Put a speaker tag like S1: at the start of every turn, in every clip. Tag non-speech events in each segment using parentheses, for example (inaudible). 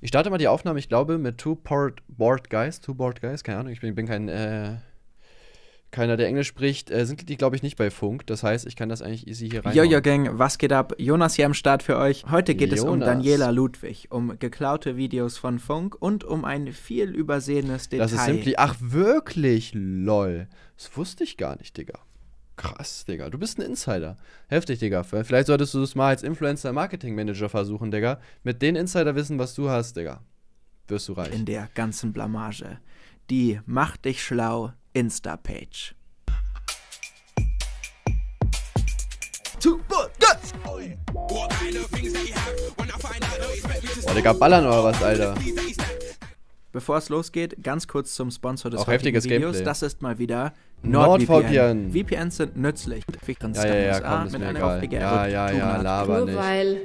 S1: Ich starte mal die Aufnahme, ich glaube, mit Two Port Board Guys. Two Board Guys, keine Ahnung, ich bin, bin kein. Äh, keiner, der Englisch spricht, äh, sind die, glaube ich, nicht bei Funk. Das heißt, ich kann das eigentlich easy hier rein. Jojo Gang, was geht ab? Jonas hier am Start für euch. Heute geht Jonas. es um Daniela
S2: Ludwig, um geklaute Videos von Funk und um ein viel übersehenes Detail. Das ist simply,
S1: ach wirklich, lol. Das wusste ich gar nicht, Digga. Krass, Digga. Du bist ein Insider. Heftig, Digga. Vielleicht solltest du es mal als Influencer Marketing Manager versuchen, Digga. Mit den Insiderwissen, was du hast, Digga. Wirst du reich. In der ganzen Blamage. Die Mach dich schlau
S2: Insta-Page.
S1: Oh, Digga, ballern oder was, Alter?
S2: Bevor es losgeht, ganz kurz zum Sponsor des Auch heutigen Videos. Gameplay. Das ist mal wieder NordVPN. VPNs sind nützlich. Ja, ja, ja, komm, mit einer egal. Auf ja, ja, ja, laber nicht. weil...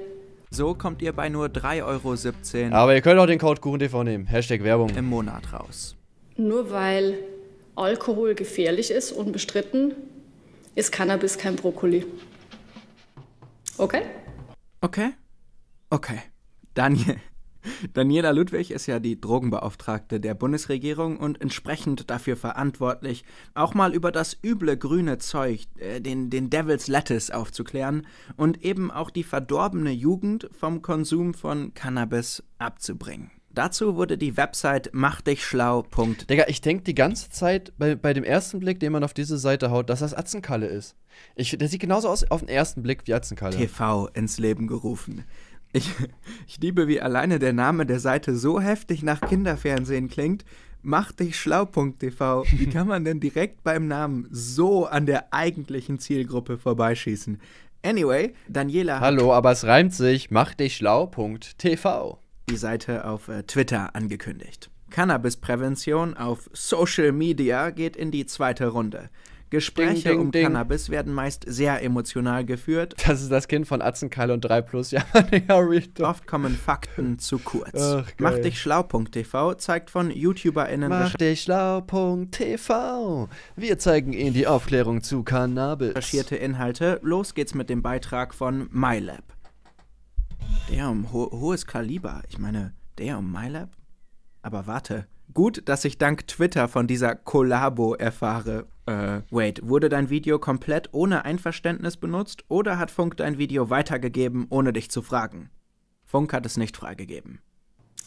S2: So kommt ihr bei nur 3,17 Euro. Aber
S1: ihr könnt auch den Code KuchenTV nehmen. Hashtag Werbung. Im Monat raus. Nur weil Alkohol gefährlich ist, unbestritten, ist Cannabis kein Brokkoli. Okay?
S2: Okay? Okay. Daniel, Daniela Ludwig ist ja die Drogenbeauftragte der Bundesregierung und entsprechend dafür verantwortlich, auch mal über das üble grüne Zeug, äh, den, den Devil's Lettuce aufzuklären und eben auch die verdorbene Jugend vom Konsum von Cannabis
S1: abzubringen. Dazu wurde die Website machdichschlau. Digga, ich denke die ganze Zeit bei, bei dem ersten Blick, den man auf diese Seite haut, dass das Atzenkalle ist. Ich, der sieht genauso aus auf den ersten Blick wie Atzenkalle. TV ins Leben gerufen. Ich, ich liebe, wie alleine der
S2: Name der Seite so heftig nach Kinderfernsehen klingt. Mach dich schlau.tv. Wie kann man denn direkt beim Namen so an der eigentlichen Zielgruppe vorbeischießen? Anyway, Daniela. Hallo, aber es reimt sich. Mach dich schlau.tv. Die Seite auf äh, Twitter angekündigt. Cannabisprävention auf Social Media geht in die zweite Runde. Gespräche ding, ding, um ding. Cannabis werden meist sehr emotional geführt. Das ist das Kind von Atzenkeil und 3 Plus. (laughs) Ja, Oft kommen Fakten zu kurz. Ach, Mach dich schlau.tv zeigt von YouTuberInnen. Mach
S1: dich schlau.tv.
S2: Wir zeigen Ihnen die Aufklärung zu Cannabis. Recherchierte Inhalte. Los geht's mit dem Beitrag von MyLab. Damn, ho hohes Kaliber. Ich meine, der um MyLab? Aber warte, Gut, dass ich dank Twitter von dieser Kollabo erfahre. Äh, wait, wurde dein Video komplett ohne Einverständnis benutzt oder hat Funk dein Video weitergegeben, ohne dich zu fragen? Funk hat es nicht freigegeben.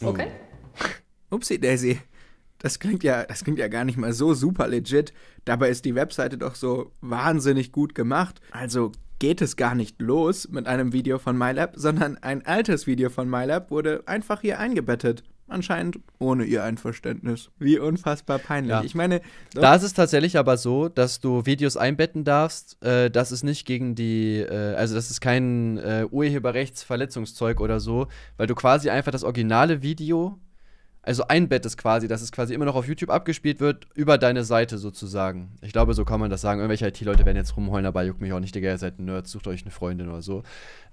S2: Oh. Okay. (laughs) Upsi Daisy. Das klingt ja, das klingt ja gar nicht mal so super legit. Dabei ist die Webseite doch so wahnsinnig gut gemacht. Also geht es gar nicht los mit einem Video von MyLab, sondern ein altes Video von MyLab wurde einfach hier
S1: eingebettet anscheinend ohne ihr Einverständnis. Wie unfassbar peinlich. Ja. Ich meine, doch. da ist es tatsächlich aber so, dass du Videos einbetten darfst. Äh, das ist nicht gegen die, äh, also das ist kein äh, Urheberrechtsverletzungszeug oder so, weil du quasi einfach das originale Video also ein Bett ist quasi, dass es quasi immer noch auf YouTube abgespielt wird, über deine Seite sozusagen. Ich glaube, so kann man das sagen. Irgendwelche IT-Leute werden jetzt rumheulen, aber juckt mich auch nicht, Digga, ihr seid ein Nerd, sucht euch eine Freundin oder so.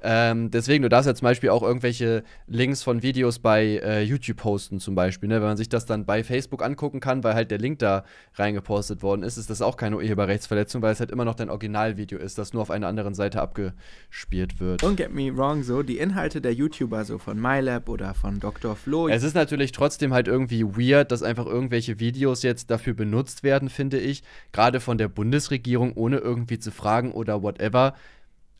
S1: Ähm, deswegen, du darfst ja zum Beispiel auch irgendwelche Links von Videos bei äh, YouTube posten, zum Beispiel, ne? Wenn man sich das dann bei Facebook angucken kann, weil halt der Link da reingepostet worden ist, ist das auch keine Urheberrechtsverletzung, weil es halt immer noch dein Originalvideo ist, das nur auf einer anderen Seite abgespielt wird. Don't get me wrong, so die Inhalte der YouTuber,
S2: so von MyLab oder von Dr. Flo. Es ist
S1: natürlich trotzdem trotzdem halt irgendwie weird, dass einfach irgendwelche Videos jetzt dafür benutzt werden, finde ich. Gerade von der Bundesregierung, ohne irgendwie zu fragen oder whatever.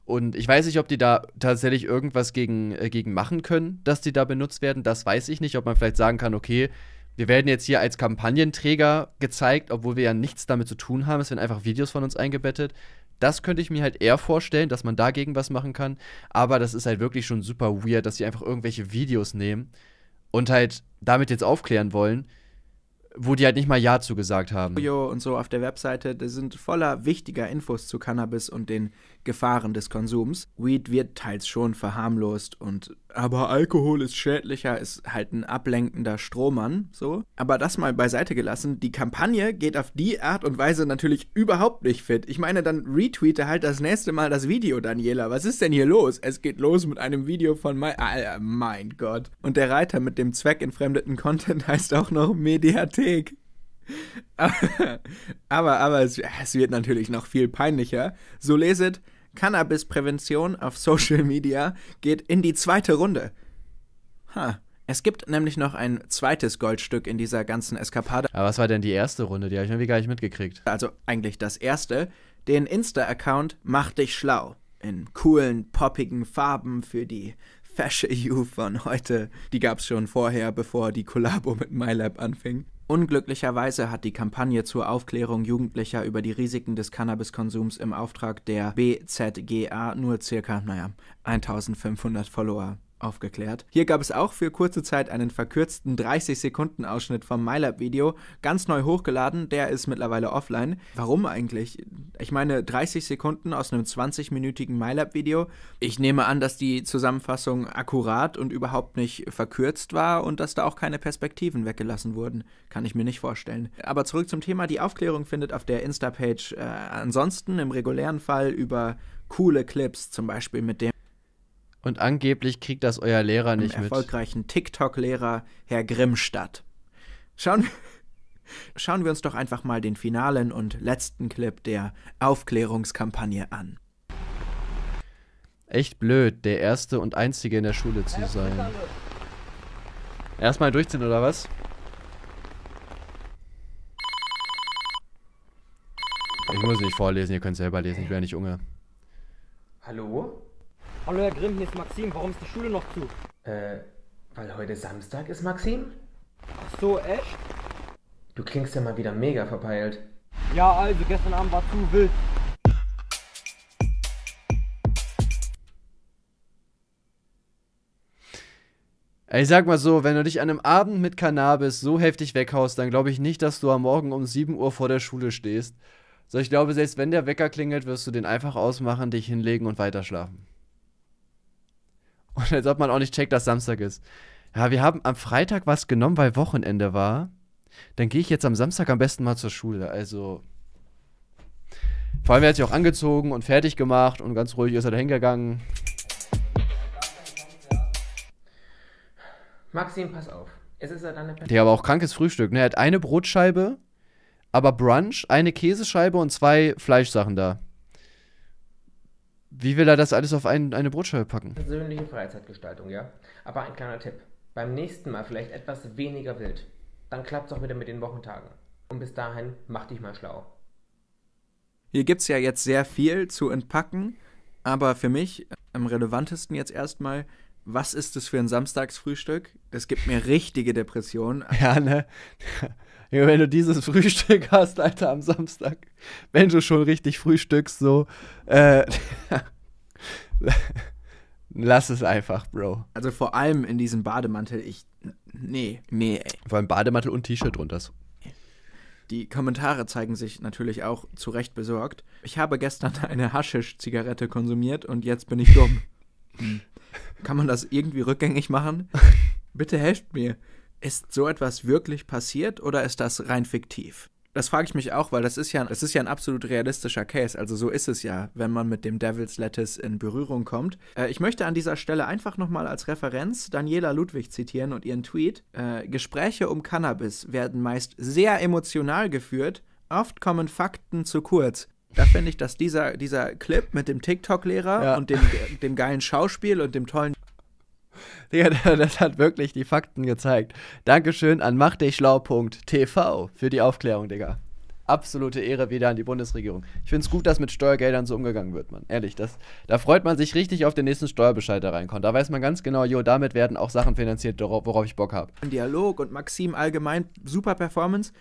S1: Und ich weiß nicht, ob die da tatsächlich irgendwas gegen, äh, gegen machen können, dass die da benutzt werden. Das weiß ich nicht. Ob man vielleicht sagen kann, okay, wir werden jetzt hier als Kampagnenträger gezeigt, obwohl wir ja nichts damit zu tun haben. Es werden einfach Videos von uns eingebettet. Das könnte ich mir halt eher vorstellen, dass man dagegen was machen kann. Aber das ist halt wirklich schon super weird, dass sie einfach irgendwelche Videos nehmen und halt damit jetzt aufklären wollen, wo die halt nicht mal Ja zugesagt haben.
S2: Und so auf der Webseite, da sind voller wichtiger Infos zu Cannabis und den Gefahren des Konsums. Weed wird teils schon verharmlost und aber Alkohol ist schädlicher, ist halt ein ablenkender Strohmann, so. Aber das mal beiseite gelassen, die Kampagne geht auf die Art und Weise natürlich überhaupt nicht fit. Ich meine, dann retweete halt das nächste Mal das Video, Daniela. Was ist denn hier los? Es geht los mit einem Video von mein, ah, äh, mein Gott. Und der Reiter mit dem zweckentfremdeten Content (laughs) heißt auch noch Mediathek. Diskothek. (laughs) Aber, aber, es, es, wird natürlich noch viel peinlicher. So leset, Cannabisprävention auf Social Media geht in die zweite Runde. Ha. Es gibt nämlich noch ein zweites Goldstück in dieser ganzen Eskapade. Aber was war denn die erste Runde? Die habe ich irgendwie gar nicht mitgekriegt. Also eigentlich das erste. Den Insta-Account Mach dich schlau. In coolen, poppigen Farben für die Fashion You von heute. Die gab es schon vorher, bevor die Kollabo mit MyLab anfing. Unglücklicherweise hat die Kampagne zur Aufklärung Jugendlicher über die Risiken des Cannabiskonsums im Auftrag der BZGA nur circa, naja, 1500 Follower aufgeklärt. Hier gab es auch für kurze Zeit einen verkürzten 30-Sekunden-Ausschnitt vom MyLab-Video, ganz neu hochgeladen, der ist mittlerweile offline. Warum eigentlich? Ich meine, 30 Sekunden aus einem 20-minütigen MyLab-Video. Ich nehme an, dass die Zusammenfassung akkurat und überhaupt nicht verkürzt war und dass da auch keine Perspektiven weggelassen wurden. Kann ich mir nicht vorstellen. Aber zurück zum Thema, die Aufklärung findet auf der Insta-Page äh, ansonsten im regulären Fall über coole Clips, zum Beispiel mit dem
S1: und angeblich kriegt das euer Lehrer nicht mit.
S2: erfolgreichen TikTok-Lehrer, Herr Grimmstadt. Schauen, (laughs) schauen wir uns doch einfach mal den finalen und letzten Clip der Aufklärungskampagne an.
S1: Echt blöd, der Erste und Einzige in der Schule zu sein. Erstmal durchziehen, oder was? Ich muss nicht vorlesen, ihr könnt selber lesen, ich bin ja nicht Unge.
S2: Hallo? Hallo Herr Grimm, hier ist Maxim. Warum ist die Schule noch zu? Äh, weil heute Samstag ist, Maxim? Ach so, echt? Du klingst ja mal wieder mega verpeilt. Ja, also gestern Abend war zu wild.
S1: Ich sag mal so, wenn du dich an einem Abend mit Cannabis so heftig weghaust, dann glaube ich nicht, dass du am Morgen um 7 Uhr vor der Schule stehst. So, ich glaube, selbst wenn der Wecker klingelt, wirst du den einfach ausmachen, dich hinlegen und weiterschlafen. Und als ob man auch nicht checkt, dass Samstag ist. Ja, wir haben am Freitag was genommen, weil Wochenende war. Dann gehe ich jetzt am Samstag am besten mal zur Schule. Also. Vor allem, er hat sich auch angezogen und fertig gemacht und ganz ruhig ist er da hingegangen.
S2: Maxim, pass auf. Es ist ja deine Der aber auch
S1: krankes Frühstück, ne? Er hat eine Brotscheibe, aber Brunch, eine Käsescheibe und zwei Fleischsachen da. Wie will er das alles auf ein, eine Brotscheibe packen?
S2: Persönliche Freizeitgestaltung, ja. Aber ein kleiner Tipp. Beim nächsten Mal vielleicht etwas weniger wild. Dann klappt es auch wieder mit den Wochentagen. Und bis dahin, mach dich mal schlau. Hier gibt es ja jetzt sehr viel zu entpacken, aber für mich äh, am relevantesten jetzt erstmal, was ist das für ein Samstagsfrühstück? Das gibt
S1: mir richtige Depressionen. (laughs) Ja, ne? Wenn du dieses (laughs) Frühstück hast, Alter, am Samstag, wenn du schon richtig frühstückst, so, äh, (laughs) lass es einfach, Bro.
S2: Also vor allem in diesem Bademantel, ich, nee,
S1: nee, ey. Vor allem Bademantel und T-Shirt drunter.
S2: Die Kommentare zeigen sich natürlich auch zu Recht besorgt. Ich habe gestern (laughs) eine Haschisch-Zigarette konsumiert und jetzt bin ich dumm. Kann man das irgendwie rückgängig machen? Bitte helft mir. Ist so etwas wirklich passiert oder ist das rein fiktiv? Das frage ich mich auch, weil das ist ja, das ist ja ein absolut realistischer Case. Also so ist es ja, wenn man mit dem Devil's Lettuce in Berührung kommt. Äh, ich möchte an dieser Stelle einfach nochmal als Referenz Daniela Ludwig zitieren und ihren Tweet. Äh, Gespräche um Cannabis werden meist sehr emotional geführt. Oft kommen Fakten zu kurz. Da finde ich, dass dieser, dieser Clip mit dem TikTok-Lehrer ja. und
S1: dem, dem geilen Schauspiel und dem tollen Digga, (laughs) das hat wirklich die Fakten gezeigt. Dankeschön an machdichschlau.tv für die Aufklärung, Digga. Absolute Ehre wieder an die Bundesregierung. Ich finde es gut, dass mit Steuergeldern so umgegangen wird, man. Ehrlich, das, da freut man sich richtig auf den nächsten Steuerbescheid, der reinkommt. Da weiß man ganz genau, jo, damit werden auch Sachen finanziert, worauf ich Bock habe.
S2: Dialog und Maxim allgemein super Performance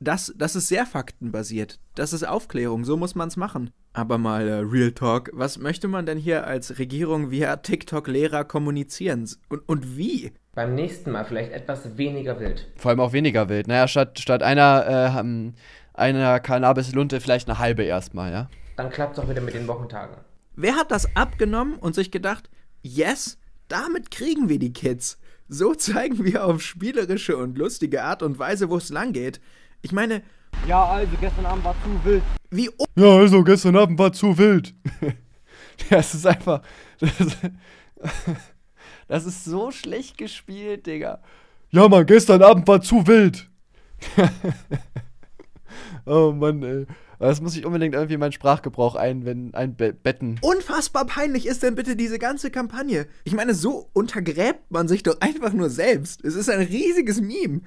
S2: das, das ist sehr faktenbasiert. Das ist Aufklärung, so muss man es machen. Aber mal äh, Real Talk, was möchte man denn hier als Regierung via TikTok-Lehrer kommunizieren? Und, und wie? Beim nächsten Mal vielleicht etwas weniger wild.
S1: Vor allem auch weniger wild. Naja, ne? statt, statt einer, äh, hm, einer Cannabis-Lunte vielleicht eine halbe erstmal, ja?
S2: Dann klappt es auch wieder mit den Wochentagen. Wer hat das abgenommen und sich gedacht, yes, damit kriegen wir die Kids? So (laughs) zeigen wir auf spielerische und lustige Art und Weise, wo es langgeht. Ich meine. Ja, also
S1: gestern Abend war zu wild. Wie. Ja, also gestern Abend war zu wild. das (laughs) ist einfach. Das, (laughs) das ist so schlecht gespielt, Digga. Ja, Mann, gestern Abend war zu wild. (laughs) oh Mann, ey. Das muss ich unbedingt irgendwie in meinen Sprachgebrauch einbetten. Ein
S2: Unfassbar peinlich ist denn bitte diese ganze Kampagne. Ich meine, so untergräbt man sich doch einfach nur selbst. Es ist ein riesiges Meme.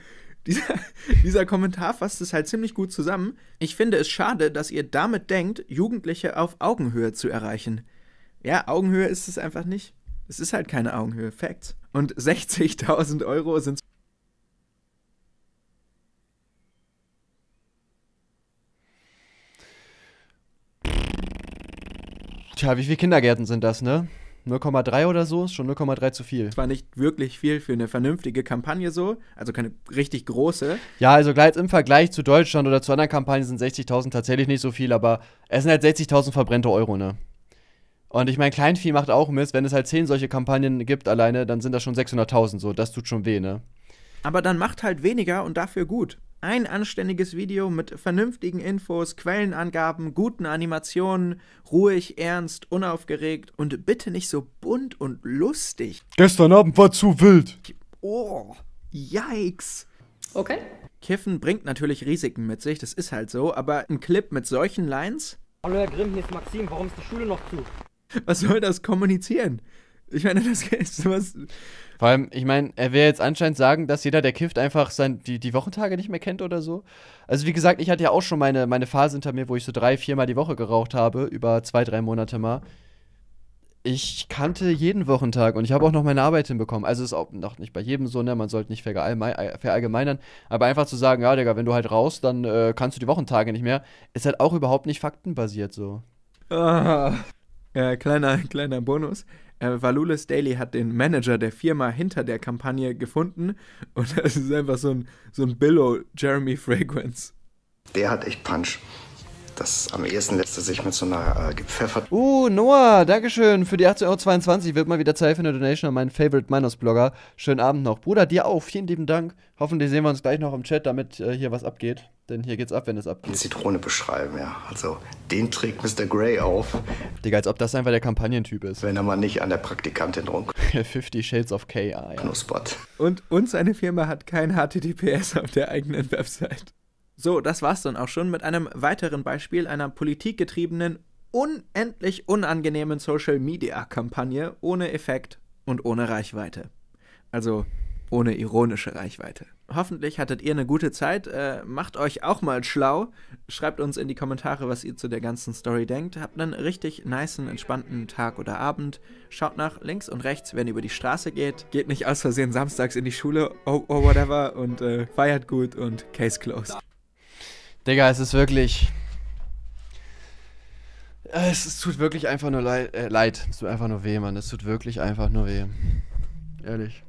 S2: Dieser, (laughs) dieser Kommentar fasst es halt ziemlich gut zusammen. Ich finde es schade, dass ihr damit denkt, Jugendliche auf Augenhöhe zu erreichen. Ja, Augenhöhe ist es einfach nicht. Es ist halt keine Augenhöhe. Facts. Und 60.000 (laughs) Euro sind
S1: Tja, wie viele Kindergärten sind das, ne? 0,3 oder so ist schon 0,3 zu viel. Das war nicht wirklich viel für eine vernünftige Kampagne so,
S2: also keine richtig große.
S1: Ja, also gleich im Vergleich zu Deutschland oder zu anderen Kampagnen sind 60.000 tatsächlich nicht so viel, aber es sind halt 60.000 verbrennte Euro, ne? Und ich meine, Kleinvieh macht auch Mist, wenn es halt 10 solche Kampagnen gibt alleine, dann sind das schon 600.000 so, das tut schon weh, ne?
S2: Aber dann macht halt weniger und dafür gut ein anständiges Video mit vernünftigen Infos, Quellenangaben, guten Animationen, ruhig, ernst, unaufgeregt und bitte nicht so bunt und lustig.
S1: Gestern Abend war zu wild.
S2: Oh, yikes. Okay. Kiffen bringt natürlich Risiken mit sich, das ist halt so, aber ein Clip mit solchen Lines? Hallo Herr Grimm, hier ist Maxim, warum ist die Schule noch zu? Was soll
S1: das kommunizieren? Ich meine, das (laughs) ist sowas. Vor allem, ich meine, er will jetzt anscheinend sagen, dass jeder, der kifft, einfach sein, die, die Wochentage nicht mehr kennt oder so. Also, wie gesagt, ich hatte ja auch schon meine, meine Phase hinter mir, wo ich so drei, viermal die Woche geraucht habe, über zwei, drei Monate mal. Ich kannte jeden Wochentag und ich habe auch noch meine Arbeit hinbekommen. Also, ist auch noch nicht bei jedem so, ne? Man sollte nicht äh, verallgemeinern. Aber einfach zu sagen, ja, Digga, wenn du halt raus, dann äh, kannst du die Wochentage nicht mehr, ist halt auch überhaupt nicht faktenbasiert so.
S2: Ah. Ja, kleiner, kleiner Bonus äh, Valulis Daily hat den Manager der Firma hinter der Kampagne gefunden und (laughs) das ist einfach so ein, so ein Billow Jeremy Fragrance. Der hat echt Punch. Das am ersten letzte sich mit so einer äh, gepfeffert.
S1: Uh, Noah, Dankeschön für die 18,22 Euro. Wird mal wieder Zeit für eine Donation an meinen Favorite Miners Blogger. Schönen Abend noch. Bruder, dir auch. Vielen lieben Dank. Hoffentlich sehen wir uns gleich noch im Chat, damit äh, hier was abgeht. Denn hier geht's ab, wenn es abgeht. Zitrone beschreiben, ja. Also den trägt Mr. Grey auf. Digga, als ob das einfach der Kampagnentyp ist. Wenn er mal nicht an der Praktikantin runk. 50 (laughs) Shades of KI. Ja. Knuspert.
S2: Und, und seine Firma hat kein HTTPS auf der eigenen Website. So, das war's dann auch schon mit einem weiteren Beispiel einer politikgetriebenen, unendlich unangenehmen Social-Media-Kampagne ohne Effekt und ohne Reichweite. Also ohne ironische Reichweite hoffentlich hattet ihr eine gute Zeit. Äh, macht euch auch mal schlau. Schreibt uns in die Kommentare, was ihr zu der ganzen Story denkt. Habt einen richtig niceen, entspannten Tag oder Abend. Schaut nach links und rechts, wenn ihr über die Straße geht. Geht nicht aus Versehen samstags in die Schule
S1: oh, or whatever und äh, feiert gut und Case closed. Digga, es ist wirklich. Es, es tut wirklich einfach nur leid, äh, leid. Es tut einfach nur weh, Mann. Es tut wirklich einfach nur weh. Ehrlich.